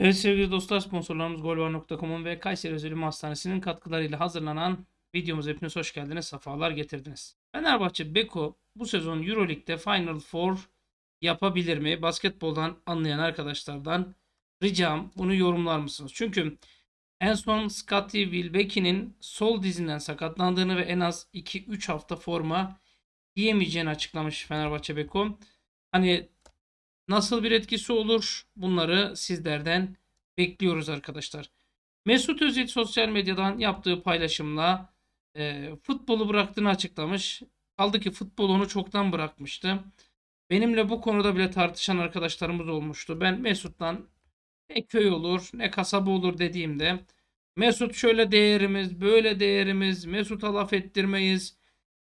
Evet sevgili dostlar sponsorlarımız golvar.com'un ve Kayseri Özel Hastanesi'nin katkılarıyla hazırlanan videomuz hepiniz hoş geldiniz. Safalar getirdiniz. Fenerbahçe Beko bu sezon Euroleague'de Final Four yapabilir mi? Basketboldan anlayan arkadaşlardan ricam bunu yorumlar mısınız? Çünkü en son Scottie Wilbeck'in sol dizinden sakatlandığını ve en az 2-3 hafta forma giyemeyeceğini açıklamış Fenerbahçe Beko. Hani Nasıl bir etkisi olur? Bunları sizlerden bekliyoruz arkadaşlar. Mesut Özil sosyal medyadan yaptığı paylaşımla e, futbolu bıraktığını açıklamış. Kaldı ki futbol onu çoktan bırakmıştı. Benimle bu konuda bile tartışan arkadaşlarımız olmuştu. Ben Mesut'tan ne köy olur ne kasaba olur dediğimde Mesut şöyle değerimiz böyle değerimiz Mesut'a laf ettirmeyiz.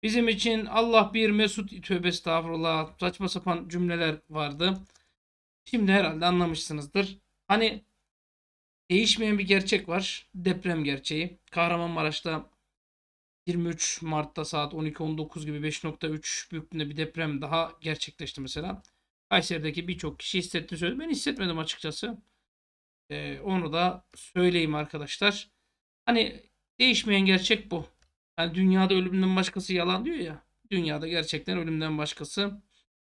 Bizim için Allah bir Mesut tövbe estağfurullah saçma sapan cümleler vardı. Şimdi herhalde anlamışsınızdır. Hani değişmeyen bir gerçek var. Deprem gerçeği. Kahramanmaraş'ta 23 Mart'ta saat 12.19 gibi 5.3 büyüklüğünde bir deprem daha gerçekleşti mesela. Kayseri'deki birçok kişi hissettiğini söyledi. Ben hissetmedim açıkçası. Ee, onu da söyleyeyim arkadaşlar. Hani değişmeyen gerçek bu. Yani dünyada ölümden başkası yalan diyor ya. Dünyada gerçekten ölümden başkası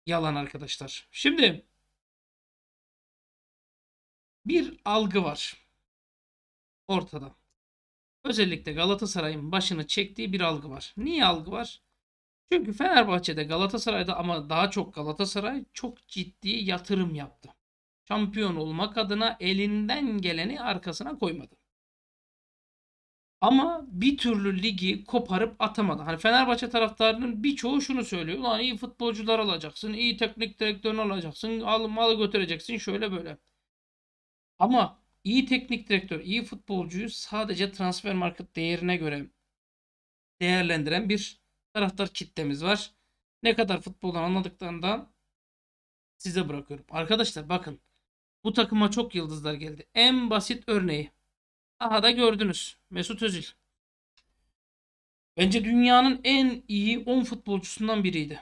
yalan arkadaşlar. Şimdi bir algı var ortada. Özellikle Galatasaray'ın başını çektiği bir algı var. Niye algı var? Çünkü Fenerbahçe'de Galatasaray'da ama daha çok Galatasaray çok ciddi yatırım yaptı. Şampiyon olmak adına elinden geleni arkasına koymadı. Ama bir türlü ligi koparıp atamadı. Hani Fenerbahçe taraftarının birçoğu şunu söylüyor. Ulan iyi futbolcular alacaksın, iyi teknik direktörünü alacaksın, al malı götüreceksin şöyle böyle. Ama iyi teknik direktör, iyi futbolcuyu sadece transfer market değerine göre değerlendiren bir taraftar kitlemiz var. Ne kadar futboldan anladıklarından size bırakıyorum. Arkadaşlar bakın bu takıma çok yıldızlar geldi. En basit örneği. Aha da gördünüz. Mesut Özil. Bence dünyanın en iyi 10 futbolcusundan biriydi.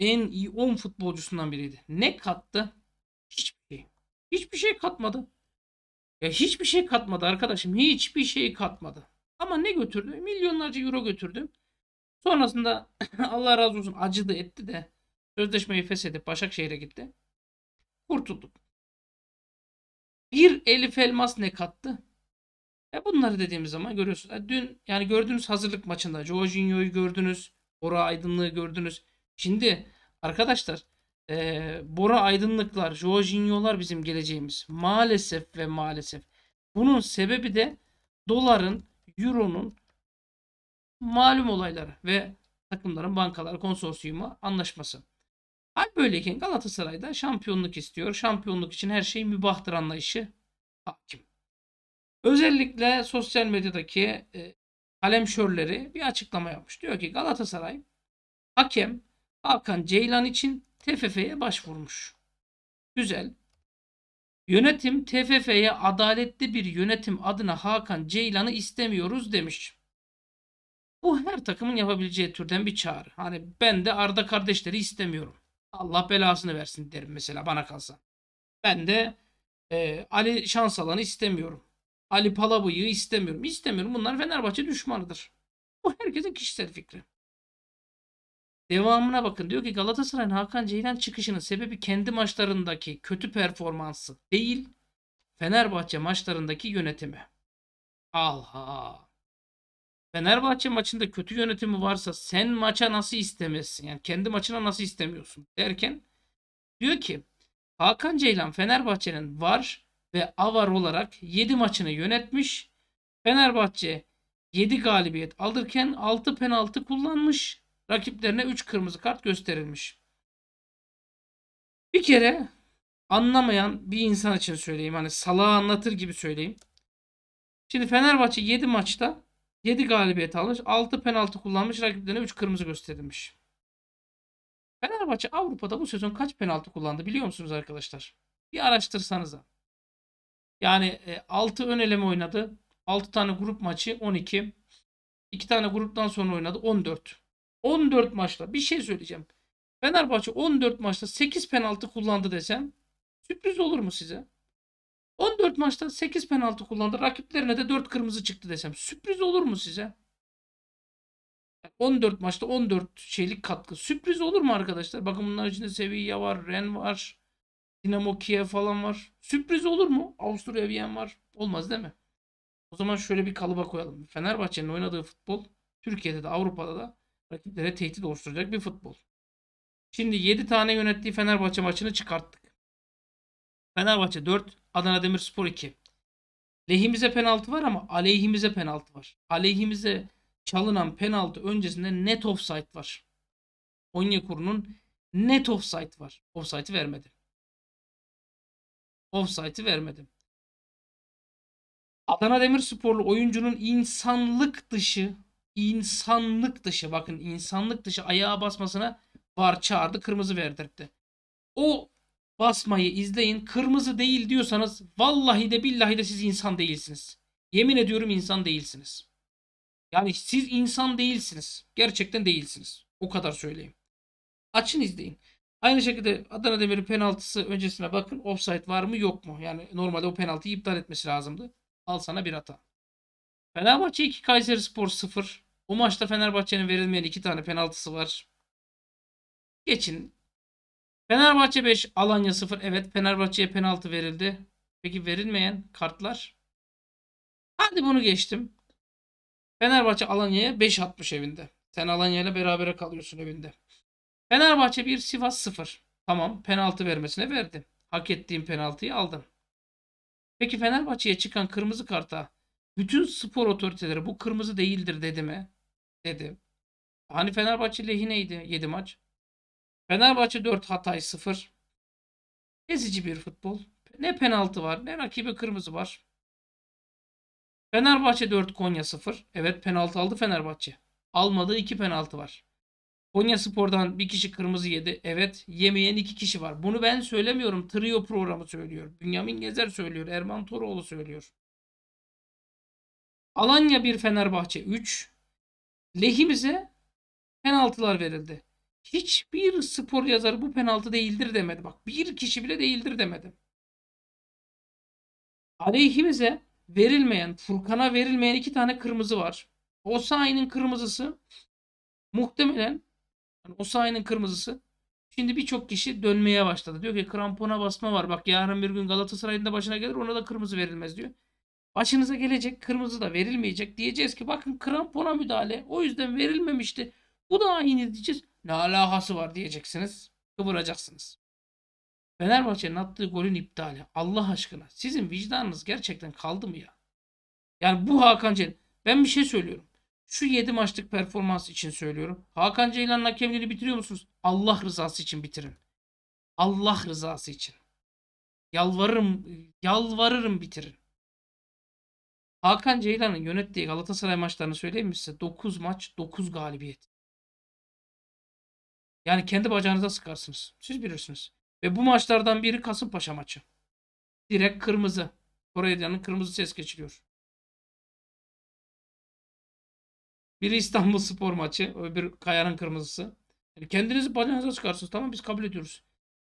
En iyi 10 futbolcusundan biriydi. Ne kattı? Hiçbir şey. Hiçbir şey katmadı. Ya hiçbir şey katmadı arkadaşım. Hiçbir şey katmadı. Ama ne götürdü? Milyonlarca euro götürdü. Sonrasında Allah razı olsun acıdı etti de sözleşmeyi feshedip Başakşehir'e gitti. Kurtulduk. Bir Elif Elmas ne kattı? E bunları dediğimiz zaman görüyorsunuz. E dün yani gördüğünüz hazırlık maçında Jorginho'yu gördünüz. Bora Aydınlığı gördünüz. Şimdi arkadaşlar ee, Bora Aydınlıklar, Jorginho'lar bizim geleceğimiz. Maalesef ve maalesef. Bunun sebebi de doların, euronun malum olayları ve takımların bankalar konsorsiyuma anlaşması. Hal böyleyken Galatasaray'da şampiyonluk istiyor. Şampiyonluk için her şey mübahtır anlayışı hakim. Özellikle sosyal medyadaki e, kalemşörleri bir açıklama yapmış. Diyor ki Galatasaray hakem Hakan Ceylan için TFF'ye başvurmuş. Güzel. Yönetim TFF'ye adaletli bir yönetim adına Hakan Ceylan'ı istemiyoruz demiş. Bu her takımın yapabileceği türden bir çağrı. Hani ben de Arda kardeşleri istemiyorum. Allah belasını versin derim mesela bana kalsa. Ben de e, Ali Şansalan'ı istemiyorum. Ali Palabıyık'ı istemiyorum. İstemiyorum. Bunlar Fenerbahçe düşmanıdır. Bu herkesin kişisel fikri. Devamına bakın diyor ki Galatasaray'ın Hakan Ceylan çıkışının sebebi kendi maçlarındaki kötü performansı değil Fenerbahçe maçlarındaki yönetimi. Alha. Fenerbahçe maçında kötü yönetimi varsa sen maça nasıl istemezsin? Yani kendi maçına nasıl istemiyorsun? Derken diyor ki Hakan Ceylan Fenerbahçe'nin var ve avar olarak 7 maçını yönetmiş. Fenerbahçe 7 galibiyet alırken 6 penaltı kullanmış. Rakiplerine 3 kırmızı kart gösterilmiş. Bir kere anlamayan bir insan için söyleyeyim. Hani salağı anlatır gibi söyleyeyim. Şimdi Fenerbahçe 7 maçta 7 galibiyet almış. 6 penaltı kullanmış. Rakiplerine 3 kırmızı gösterilmiş. Fenerbahçe Avrupa'da bu sezon kaç penaltı kullandı biliyor musunuz arkadaşlar? Bir araştırsanıza. Yani 6 e, ön eleme oynadı. 6 tane grup maçı 12. 2 tane gruptan sonra oynadı 14. 14 maçla bir şey söyleyeceğim. Fenerbahçe 14 maçta 8 penaltı kullandı desem sürpriz olur mu size? 14 maçta 8 penaltı kullandı. Rakiplerine de 4 kırmızı çıktı desem sürpriz olur mu size? 14 maçta 14 şeylik katkı. Sürpriz olur mu arkadaşlar? Bakın bunların içinde Sevilla var, Ren var, Dinamo Kiev falan var. Sürpriz olur mu? Avusturya Viyen var. Olmaz değil mi? O zaman şöyle bir kalıba koyalım. Fenerbahçe'nin oynadığı futbol Türkiye'de de Avrupa'da da rakiplere tehdit oluşturacak bir futbol. Şimdi 7 tane yönettiği Fenerbahçe maçını çıkarttık. Fenerbahçe 4, Adana Demirspor 2. Lehimize penaltı var ama aleyhimize penaltı var. Aleyhimize çalınan penaltı öncesinde net offside var. Onyekuru'nun net offside var. Offside'i vermedi. Offside'i vermedi. Adana Demirsporlu oyuncunun insanlık dışı insanlık dışı bakın insanlık dışı ayağa basmasına var çağırdı kırmızı verdirtti. O basmayı izleyin. Kırmızı değil diyorsanız vallahi de billahi de siz insan değilsiniz. Yemin ediyorum insan değilsiniz. Yani siz insan değilsiniz. Gerçekten değilsiniz. O kadar söyleyeyim. Açın izleyin. Aynı şekilde Adana Demir'in penaltısı öncesine bakın. Offside var mı yok mu? Yani normalde o penaltıyı iptal etmesi lazımdı. Al sana bir hata. Fenerbahçe 2 Kayseri Spor 0. O maçta Fenerbahçe'nin verilmeyen iki tane penaltısı var. Geçin. Fenerbahçe 5, Alanya 0. Evet Fenerbahçe'ye penaltı verildi. Peki verilmeyen kartlar? Hadi bunu geçtim. Fenerbahçe Alanya'ya 5 atmış evinde. Sen Alanya'yla ile berabere kalıyorsun evinde. Fenerbahçe 1, Sivas 0. Tamam penaltı vermesine verdim. Hak ettiğim penaltıyı aldım. Peki Fenerbahçe'ye çıkan kırmızı karta bütün spor otoriteleri bu kırmızı değildir dedi mi? dedi. Hani Fenerbahçe lehineydi 7 maç. Fenerbahçe 4 Hatay 0. Ezici bir futbol. Ne penaltı var ne rakibi kırmızı var. Fenerbahçe 4 Konya 0. Evet penaltı aldı Fenerbahçe. Almadığı 2 penaltı var. Konya Spor'dan bir kişi kırmızı yedi. Evet yemeyen iki kişi var. Bunu ben söylemiyorum. Trio programı söylüyor. Bünyamin Gezer söylüyor. Erman Toroğlu söylüyor. Alanya 1 Fenerbahçe 3 lehimize penaltılar verildi. Hiçbir spor yazarı bu penaltı değildir demedi. Bak bir kişi bile değildir demedi. Aleyhimize verilmeyen, Furkan'a verilmeyen iki tane kırmızı var. Osayi'nin kırmızısı muhtemelen yani Osayi'nin kırmızısı şimdi birçok kişi dönmeye başladı. Diyor ki krampona basma var. Bak yarın bir gün Galatasaray'ın da başına gelir ona da kırmızı verilmez diyor. Başınıza gelecek kırmızı da verilmeyecek. Diyeceğiz ki bakın krampona müdahale o yüzden verilmemişti. Bu da aynı diyeceğiz. Ne alakası var diyeceksiniz. Kıvıracaksınız. Fenerbahçe'nin attığı golün iptali Allah aşkına sizin vicdanınız gerçekten kaldı mı ya? Yani bu Hakan Ceylan ben bir şey söylüyorum. Şu 7 maçlık performans için söylüyorum. Hakan Ceylan'ın hakemliğini bitiriyor musunuz? Allah rızası için bitirin. Allah rızası için. Yalvarırım, yalvarırım bitirin. Hakan Ceylan'ın yönettiği Galatasaray maçlarını söyleyeyim mi size? 9 maç 9 galibiyet. Yani kendi bacağınıza sıkarsınız. Siz bilirsiniz. Ve bu maçlardan biri Kasımpaşa maçı. Direkt kırmızı. Korelia'nın kırmızı ses geçiriyor. Biri İstanbul Spor maçı. Öbür Kaya'nın kırmızısı. Yani kendinizi bacağınıza sıkarsınız. Tamam biz kabul ediyoruz.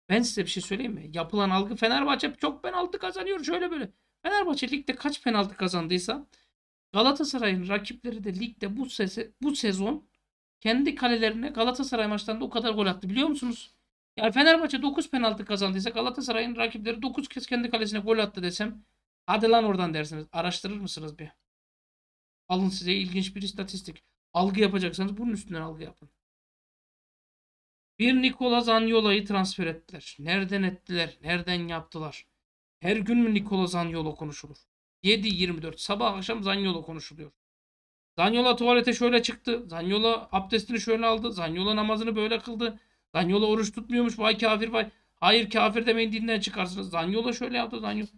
Ben size bir şey söyleyeyim mi? Yapılan algı Fenerbahçe çok penaltı kazanıyor. Şöyle böyle. Fenerbahçe ligde kaç penaltı kazandıysa Galatasaray'ın rakipleri de ligde bu, sese, bu sezon kendi kalelerine Galatasaray maçlarında o kadar gol attı biliyor musunuz? Yani Fenerbahçe 9 penaltı kazandıysa Galatasaray'ın rakipleri 9 kez kendi kalesine gol attı desem hadi lan oradan dersiniz. Araştırır mısınız bir? Alın size ilginç bir istatistik. Algı yapacaksanız bunun üstünden algı yapın. Bir Nikola Zaniola'yı transfer ettiler. Nereden ettiler? Nereden yaptılar? Her gün mü Nikola Zanyolo konuşulur? 7-24 sabah akşam Zanyolo konuşuluyor. Zanyola tuvalete şöyle çıktı. Zanyola abdestini şöyle aldı. Zanyola namazını böyle kıldı. Zanyola oruç tutmuyormuş. Vay kafir vay. Hayır kafir demeyin dinden çıkarsınız. Zanyola şöyle yaptı. Zanyola.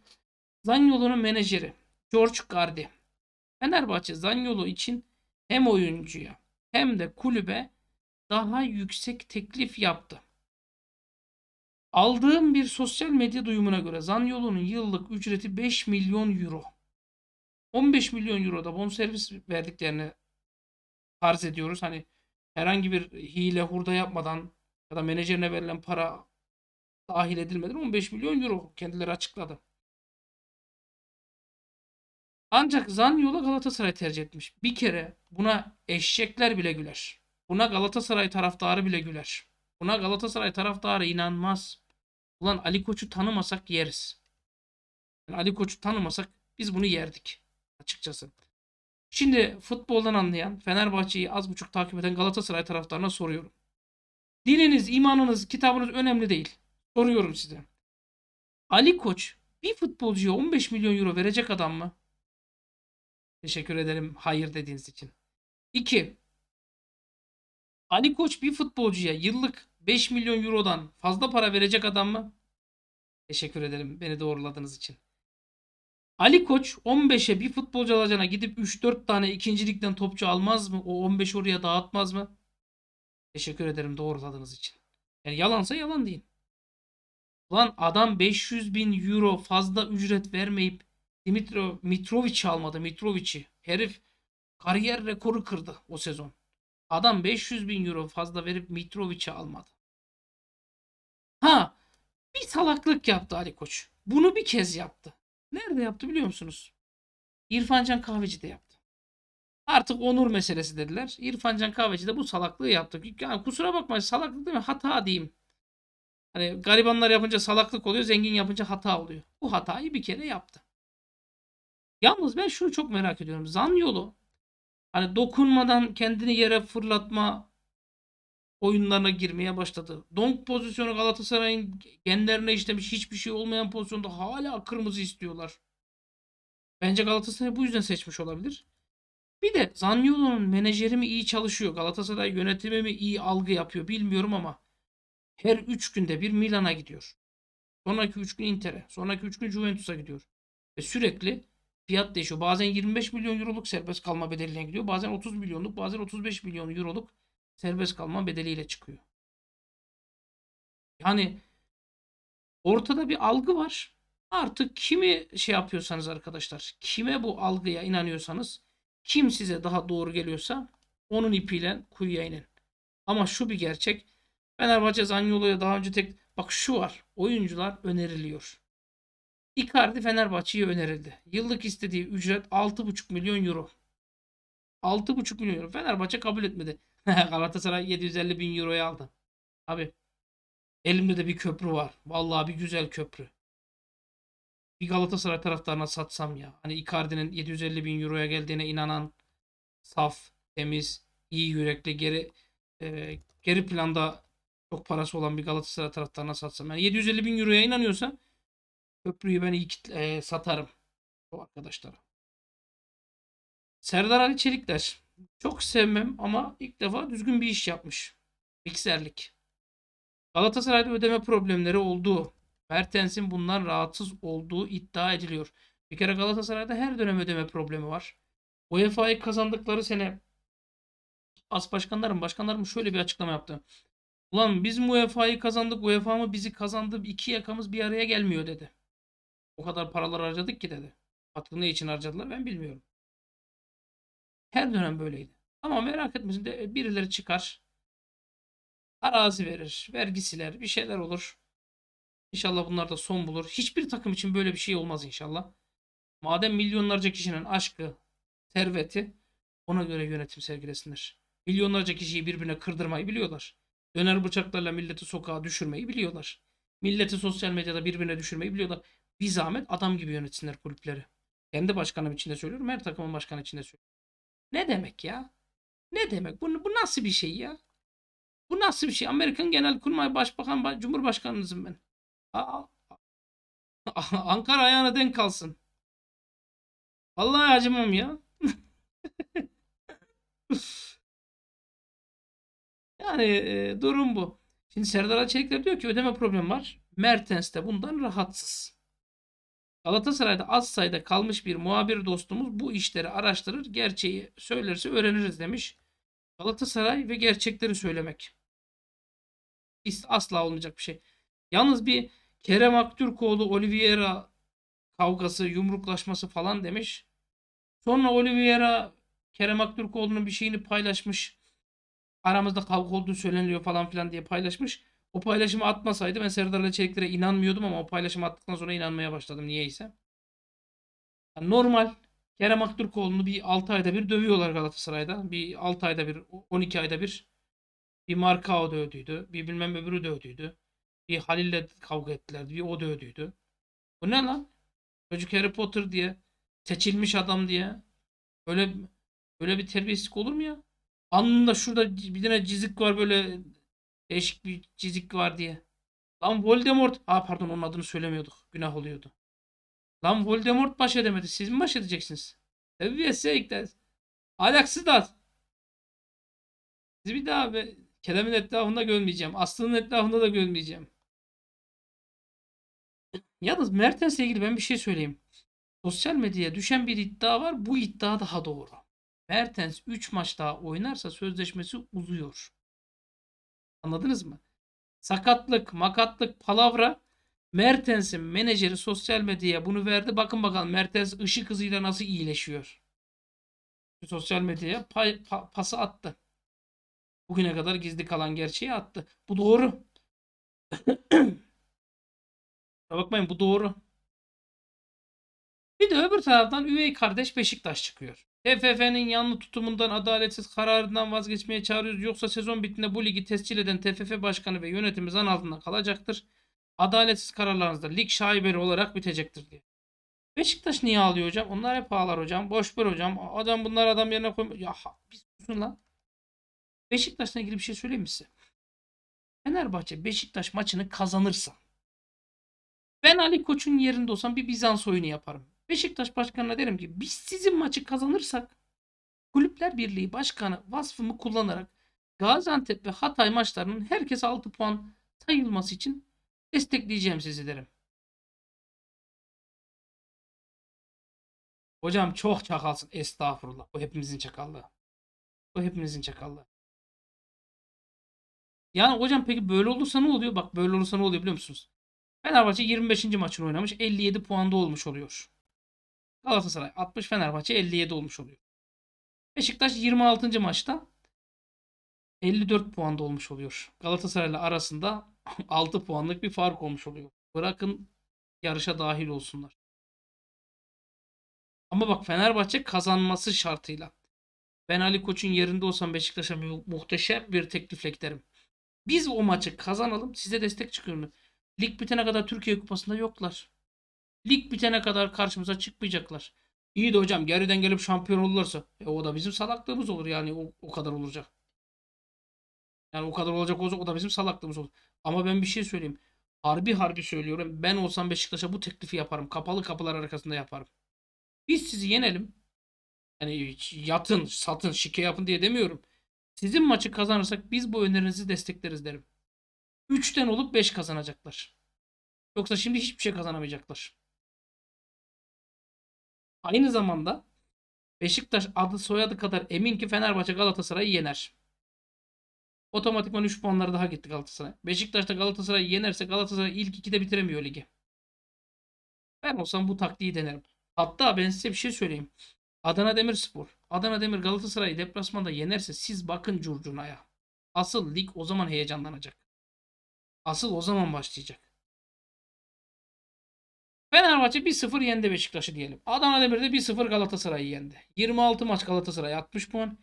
Zanyolo'nun menajeri George Gardi. Fenerbahçe Zanyolo için hem oyuncuya hem de kulübe daha yüksek teklif yaptı. Aldığım bir sosyal medya duyumuna göre Zanyolo'nun yıllık ücreti 5 milyon euro. 15 milyon euro da bonservis verdiklerini farz ediyoruz. Hani herhangi bir hile hurda yapmadan ya da menajerine verilen para dahil edilmeden 15 milyon euro kendileri açıkladı. Ancak Zanyol'a Galatasaray tercih etmiş. Bir kere buna eşekler bile güler. Buna Galatasaray taraftarı bile güler. Buna Galatasaray taraftarı inanmaz. Ulan Ali Koç'u tanımasak yeriz. Yani Ali Koç'u tanımasak biz bunu yerdik açıkçası. Şimdi futboldan anlayan, Fenerbahçe'yi az buçuk takip eden Galatasaray taraftarına soruyorum. Dininiz, imanınız, kitabınız önemli değil. Soruyorum size. Ali Koç bir futbolcuya 15 milyon euro verecek adam mı? Teşekkür ederim hayır dediğiniz için. 2. Ali Koç bir futbolcuya yıllık 5 milyon eurodan fazla para verecek adam mı? Teşekkür ederim beni doğruladığınız için. Ali Koç 15'e bir futbolcu alacağına gidip 3-4 tane ikincilikten topçu almaz mı? O 15 oraya dağıtmaz mı? Teşekkür ederim doğruladığınız için. Yani yalansa yalan deyin. Lan adam 500 bin euro fazla ücret vermeyip Dimitro Mitrovic almadı. Mitrovic'i. Herif kariyer rekoru kırdı o sezon. Adam 500 bin euro fazla verip Mitrovic'i almadı. Ha bir salaklık yaptı Ali Koç. Bunu bir kez yaptı. Nerede yaptı biliyor musunuz? İrfancan kahveci de yaptı. Artık onur meselesi dediler. İrfancan Kahveci de bu salaklığı yaptı. Yani kusura bakma, salaklık değil mi? Hata diyeyim. Hani garibanlar yapınca salaklık oluyor, zengin yapınca hata oluyor. Bu hatayı bir kere yaptı. Yalnız ben şunu çok merak ediyorum. Zan yolu. Hani dokunmadan kendini yere fırlatma oyunlarına girmeye başladı. Donk pozisyonu Galatasaray'ın genlerine işlemiş hiçbir şey olmayan pozisyonda hala kırmızı istiyorlar. Bence Galatasaray bu yüzden seçmiş olabilir. Bir de Zaniolo'nun menajeri mi iyi çalışıyor? Galatasaray yönetimi mi iyi algı yapıyor bilmiyorum ama her 3 günde bir Milan'a gidiyor. Sonraki 3 gün Inter'e, sonraki 3 gün Juventus'a gidiyor. Ve sürekli fiyat değişiyor. Bazen 25 milyon euroluk serbest kalma bedeliyle gidiyor. Bazen 30 milyonluk, bazen 35 milyon euroluk serbest kalma bedeliyle çıkıyor. Yani ortada bir algı var. Artık kimi şey yapıyorsanız arkadaşlar, kime bu algıya inanıyorsanız, kim size daha doğru geliyorsa onun ipiyle kuyuya inin. Ama şu bir gerçek. Fenerbahçe Zanyolu'ya daha önce tek bak şu var. Oyuncular öneriliyor. Icardi Fenerbahçe'ye önerildi. Yıllık istediği ücret 6,5 milyon euro. 6,5 milyon euro. Fenerbahçe kabul etmedi. Galatasaray 750 bin euroya aldı. Abi elimde de bir köprü var. Vallahi bir güzel köprü. Bir Galatasaray taraftarına satsam ya. Hani Icardi'nin 750 bin euroya geldiğine inanan saf, temiz, iyi yürekli, geri e, geri planda çok parası olan bir Galatasaray taraftarına satsam. Yani 750 bin euroya inanıyorsa Köprüyü ben iyi kitle, e, satarım o arkadaşlara. Serdar Ali Çelikler. Çok sevmem ama ilk defa düzgün bir iş yapmış. Mikserlik. Galatasaray'da ödeme problemleri olduğu, Mertens'in bundan rahatsız olduğu iddia ediliyor. Bir kere Galatasaray'da her dönem ödeme problemi var. UEFA'yı kazandıkları sene as başkanlarım, başkanlarım şöyle bir açıklama yaptı. Ulan biz UEFA'yı kazandık, UEFA mı bizi kazandı, iki yakamız bir araya gelmiyor dedi. O kadar paralar harcadık ki dedi. Hakkı ne için harcadılar ben bilmiyorum. Her dönem böyleydi. Ama merak etmesin de e, birileri çıkar. Arazi verir, vergisiler, bir şeyler olur. İnşallah bunlar da son bulur. Hiçbir takım için böyle bir şey olmaz inşallah. Madem milyonlarca kişinin aşkı, serveti ona göre yönetim sergilesinler. Milyonlarca kişiyi birbirine kırdırmayı biliyorlar. Döner bıçaklarla milleti sokağa düşürmeyi biliyorlar. Milleti sosyal medyada birbirine düşürmeyi biliyorlar bir zahmet adam gibi yönetsinler kulüpleri. Kendi başkanım için de söylüyorum. Her takımın başkanı için de söylüyorum. Ne demek ya? Ne demek? Bu, bu nasıl bir şey ya? Bu nasıl bir şey? Amerikan genel kurmay Başbakan Cumhurbaşkanınızım ben. Aa, Ankara ayağına denk kalsın. Vallahi acımam ya. yani e, durum bu. Şimdi Serdar Çelikler diyor ki ödeme problemi var. Mertens de bundan rahatsız. Galatasaray'da az sayıda kalmış bir muhabir dostumuz bu işleri araştırır, gerçeği söylerse öğreniriz demiş. Galatasaray ve gerçekleri söylemek. Asla olmayacak bir şey. Yalnız bir Kerem Aktürkoğlu Oliveira kavgası, yumruklaşması falan demiş. Sonra Oliveira Kerem Aktürkoğlu'nun bir şeyini paylaşmış. Aramızda kavga olduğu söyleniyor falan filan diye paylaşmış. O paylaşımı atmasaydı ben Serdar'la Çelikler'e inanmıyordum ama o paylaşımı attıktan sonra inanmaya başladım niyeyse. Yani normal Kerem Aktürkoğlu'nu bir 6 ayda bir dövüyorlar Galatasaray'da. Bir 6 ayda bir, 12 ayda bir bir marka Markao dövdüydü. Bir bilmem öbürü dövdüydü. Bir Halil'le kavga ettilerdi. Bir o dövdüydü. Bu ne lan? Çocuk Harry Potter diye seçilmiş adam diye böyle böyle bir terbiyesizlik olur mu ya? Anında şurada bir tane cizik var böyle Değişik bir çizik var diye. Lan Voldemort. Aa pardon onun adını söylemiyorduk. Günah oluyordu. Lan Voldemort baş edemedi. Siz mi baş edeceksiniz? Seviyesizlikler. Alaksızlar. Sizi bir daha be, Kerem'in etrafında görmeyeceğim. Aslı'nın etrafında da görmeyeceğim. Yalnız Mertens'le ilgili ben bir şey söyleyeyim. Sosyal medyaya düşen bir iddia var. Bu iddia daha doğru. Mertens 3 maç daha oynarsa sözleşmesi uzuyor. Anladınız mı? Sakatlık, makatlık, palavra. Mertens'in menajeri sosyal medyaya bunu verdi. Bakın bakalım Mertens ışık hızıyla nasıl iyileşiyor. Sosyal medyaya pay, pa, pası attı. Bugüne kadar gizli kalan gerçeği attı. Bu doğru. bakmayın bu doğru. Bir de öbür taraftan üvey kardeş Beşiktaş çıkıyor. TFF'nin yanlı tutumundan adaletsiz kararından vazgeçmeye çağırıyoruz. Yoksa sezon bittiğinde bu ligi tescil eden TFF başkanı ve yönetimi zan altında kalacaktır. Adaletsiz kararlarınızda lig şaibeli olarak bitecektir diye. Beşiktaş niye alıyor hocam? Onlar hep ağlar hocam. Boş ver hocam. Adam bunlar adam yerine koymuyor. Ya biz susun lan. Beşiktaş'la ilgili bir şey söyleyeyim mi size? Fenerbahçe Beşiktaş maçını kazanırsa ben Ali Koç'un yerinde olsam bir Bizans oyunu yaparım. Beşiktaş Başkanı'na derim ki biz sizin maçı kazanırsak Kulüpler Birliği Başkanı vasfımı kullanarak Gaziantep ve Hatay maçlarının herkes 6 puan sayılması için destekleyeceğim sizi derim. Hocam çok çakalsın. Estağfurullah. Bu hepimizin çakallığı. Bu hepimizin çakallığı. Yani hocam peki böyle olursa ne oluyor? Bak böyle olursa ne oluyor biliyor musunuz? Fenerbahçe 25. maçını oynamış. 57 puanda olmuş oluyor. Galatasaray 60 Fenerbahçe 57 olmuş oluyor. Beşiktaş 26. maçta 54 puanda olmuş oluyor. Galatasaray'la arasında 6 puanlık bir fark olmuş oluyor. Bırakın yarışa dahil olsunlar. Ama bak Fenerbahçe kazanması şartıyla. Ben Ali Koç'un yerinde olsam Beşiktaş'a muhteşem bir teklifle giderim. Biz o maçı kazanalım size destek çıkıyor mu? Lig bitene kadar Türkiye Kupası'nda yoklar. Lig bitene kadar karşımıza çıkmayacaklar. İyi de hocam geriden gelip şampiyon olurlarsa e, o da bizim salaklığımız olur yani o, o kadar olacak. Yani o kadar olacak olsa o da bizim salaklığımız olur. Ama ben bir şey söyleyeyim. Harbi harbi söylüyorum. Ben olsam Beşiktaş'a bu teklifi yaparım. Kapalı kapılar arkasında yaparım. Biz sizi yenelim. Yani yatın, satın, şike yapın diye demiyorum. Sizin maçı kazanırsak biz bu önerinizi destekleriz derim. 3'ten olup 5 kazanacaklar. Yoksa şimdi hiçbir şey kazanamayacaklar. Aynı zamanda Beşiktaş adı soyadı kadar emin ki Fenerbahçe Galatasaray'ı yener. Otomatikman 3 puanları daha gitti Galatasaray. da Galatasaray'ı yenerse Galatasaray ilk 2'de bitiremiyor ligi. Ben olsam bu taktiği denerim. Hatta ben size bir şey söyleyeyim. Adana Demirspor, Adana Demir Galatasaray'ı deplasmanda yenerse siz bakın curcunaya. Asıl lig o zaman heyecanlanacak. Asıl o zaman başlayacak. Fenerbahçe 1-0 yendi Beşiktaş'ı diyelim. Adana Demir'de 1-0 Galatasaray'ı yendi. 26 maç Galatasaray 60 puan.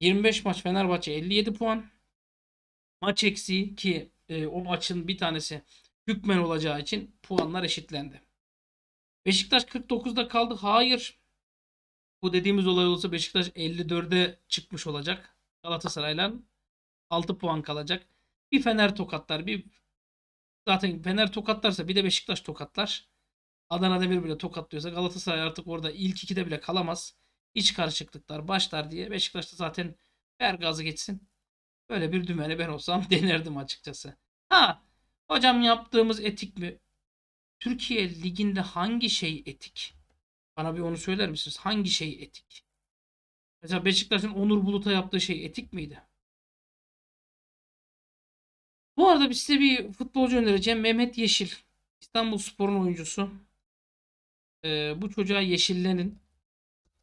25 maç Fenerbahçe 57 puan. Maç eksiği ki e, o maçın bir tanesi hükmen olacağı için puanlar eşitlendi. Beşiktaş 49'da kaldı. Hayır. Bu dediğimiz olay olsa Beşiktaş 54'e çıkmış olacak. Galatasaray'la 6 puan kalacak. Bir Fener tokatlar. Bir zaten Fener tokatlarsa bir de Beşiktaş tokatlar. Adana Demirbil'e tokatlıyorsa Galatasaray artık orada ilk ikide bile kalamaz. İç karışıklıklar başlar diye Beşiktaş'ta zaten ver gazı geçsin. Böyle bir dümeni ben olsam denerdim açıkçası. Ha hocam yaptığımız etik mi? Türkiye liginde hangi şey etik? Bana bir onu söyler misiniz? Hangi şey etik? Mesela Beşiktaş'ın Onur Bulut'a yaptığı şey etik miydi? Bu arada size bir futbolcu önereceğim. Mehmet Yeşil. İstanbul Spor'un oyuncusu e, bu çocuğa yeşillenin.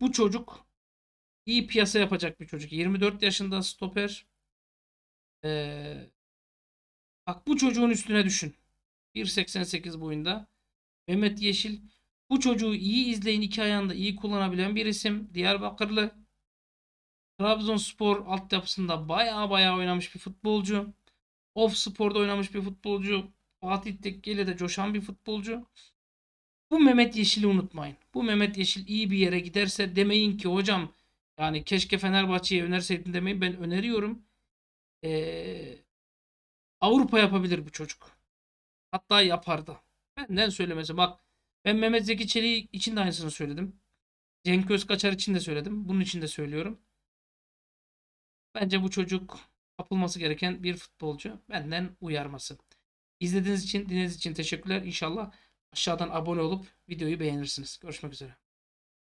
Bu çocuk iyi piyasa yapacak bir çocuk. 24 yaşında stoper. E, bak bu çocuğun üstüne düşün. 1.88 boyunda. Mehmet Yeşil. Bu çocuğu iyi izleyin iki ayağında iyi kullanabilen bir isim. Diyarbakırlı. Trabzonspor altyapısında baya baya oynamış bir futbolcu. Off Spor'da oynamış bir futbolcu. Fatih Tekke'yle de coşan bir futbolcu. Bu Mehmet Yeşil'i unutmayın. Bu Mehmet Yeşil iyi bir yere giderse demeyin ki hocam yani keşke Fenerbahçe'ye önerseydin demeyin. Ben öneriyorum. Ee, Avrupa yapabilir bu çocuk. Hatta yapardı. Benden söylemesi. Bak ben Mehmet Zeki Çelik için de aynısını söyledim. Cenk Özkaçar için de söyledim. Bunun için de söylüyorum. Bence bu çocuk yapılması gereken bir futbolcu. Benden uyarması. İzlediğiniz için, dinlediğiniz için teşekkürler. İnşallah Aşağıdan abone olup videoyu beğenirsiniz. Görüşmek üzere.